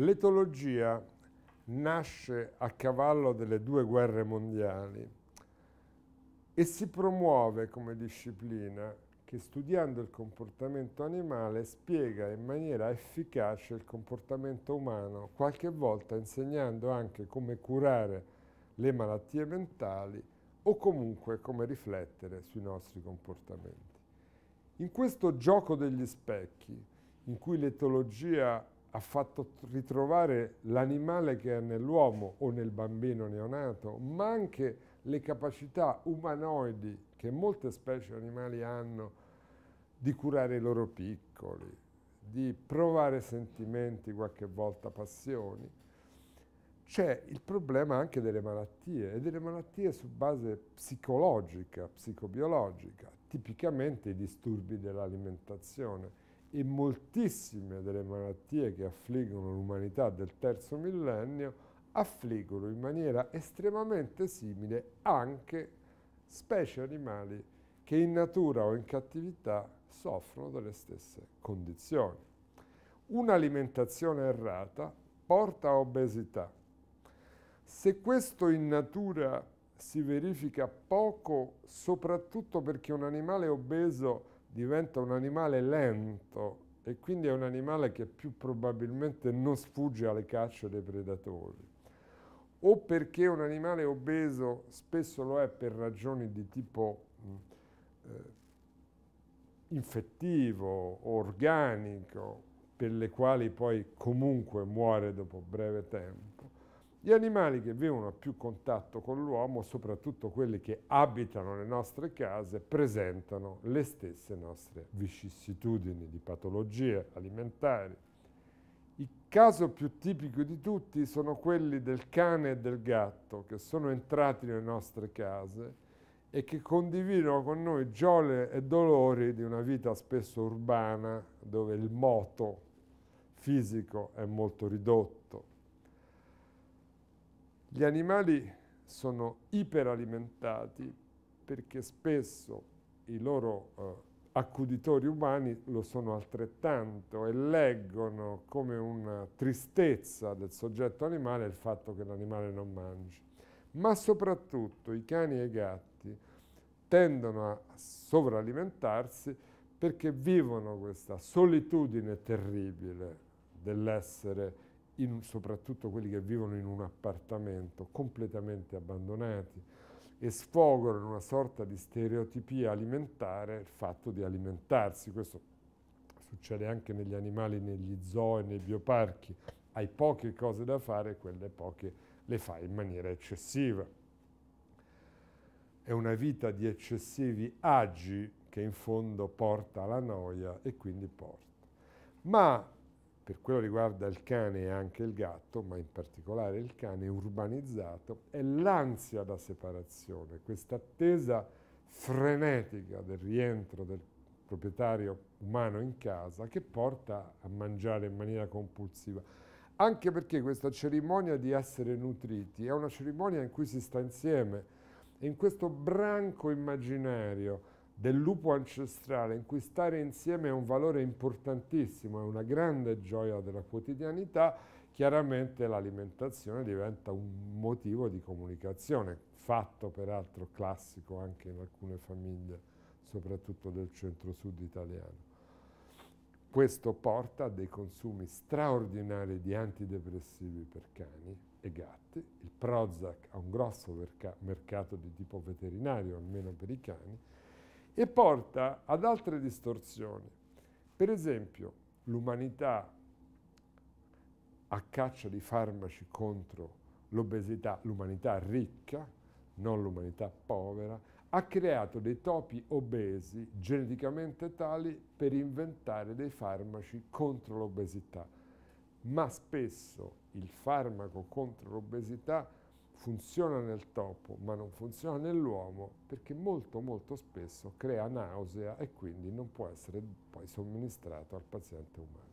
L'etologia nasce a cavallo delle due guerre mondiali e si promuove come disciplina che studiando il comportamento animale spiega in maniera efficace il comportamento umano, qualche volta insegnando anche come curare le malattie mentali o comunque come riflettere sui nostri comportamenti. In questo gioco degli specchi, in cui l'etologia ha fatto ritrovare l'animale che è nell'uomo o nel bambino neonato, ma anche le capacità umanoidi che molte specie animali hanno di curare i loro piccoli, di provare sentimenti, qualche volta passioni. C'è il problema anche delle malattie e delle malattie su base psicologica, psicobiologica, tipicamente i disturbi dell'alimentazione e moltissime delle malattie che affliggono l'umanità del terzo millennio affliggono in maniera estremamente simile anche specie animali che in natura o in cattività soffrono delle stesse condizioni. Un'alimentazione errata porta a obesità. Se questo in natura si verifica poco, soprattutto perché un animale obeso diventa un animale lento e quindi è un animale che più probabilmente non sfugge alle cacce dei predatori. O perché un animale obeso spesso lo è per ragioni di tipo mm, eh, infettivo, organico, per le quali poi comunque muore dopo breve tempo gli animali che vivono a più contatto con l'uomo, soprattutto quelli che abitano le nostre case, presentano le stesse nostre vicissitudini di patologie alimentari. Il caso più tipico di tutti sono quelli del cane e del gatto che sono entrati nelle nostre case e che condividono con noi giole e dolori di una vita spesso urbana dove il moto fisico è molto ridotto gli animali sono iperalimentati perché spesso i loro eh, accuditori umani lo sono altrettanto e leggono come una tristezza del soggetto animale il fatto che l'animale non mangi. Ma soprattutto i cani e i gatti tendono a sovralimentarsi perché vivono questa solitudine terribile dell'essere in, soprattutto quelli che vivono in un appartamento, completamente abbandonati e sfogano in una sorta di stereotipia alimentare il fatto di alimentarsi. Questo succede anche negli animali, negli zoo e nei bioparchi. Hai poche cose da fare, quelle poche le fai in maniera eccessiva. È una vita di eccessivi agi che in fondo porta alla noia e quindi porta. Ma per quello riguarda il cane e anche il gatto, ma in particolare il cane urbanizzato, è l'ansia da separazione, questa attesa frenetica del rientro del proprietario umano in casa che porta a mangiare in maniera compulsiva. Anche perché questa cerimonia di essere nutriti è una cerimonia in cui si sta insieme, e in questo branco immaginario del lupo ancestrale in cui stare insieme è un valore importantissimo, è una grande gioia della quotidianità, chiaramente l'alimentazione diventa un motivo di comunicazione, fatto peraltro classico anche in alcune famiglie, soprattutto del centro-sud italiano. Questo porta a dei consumi straordinari di antidepressivi per cani e gatti. Il Prozac ha un grosso mercato di tipo veterinario, almeno per i cani, e porta ad altre distorsioni. Per esempio, l'umanità a caccia di farmaci contro l'obesità, l'umanità ricca, non l'umanità povera, ha creato dei topi obesi geneticamente tali per inventare dei farmaci contro l'obesità. Ma spesso il farmaco contro l'obesità funziona nel topo ma non funziona nell'uomo perché molto molto spesso crea nausea e quindi non può essere poi somministrato al paziente umano.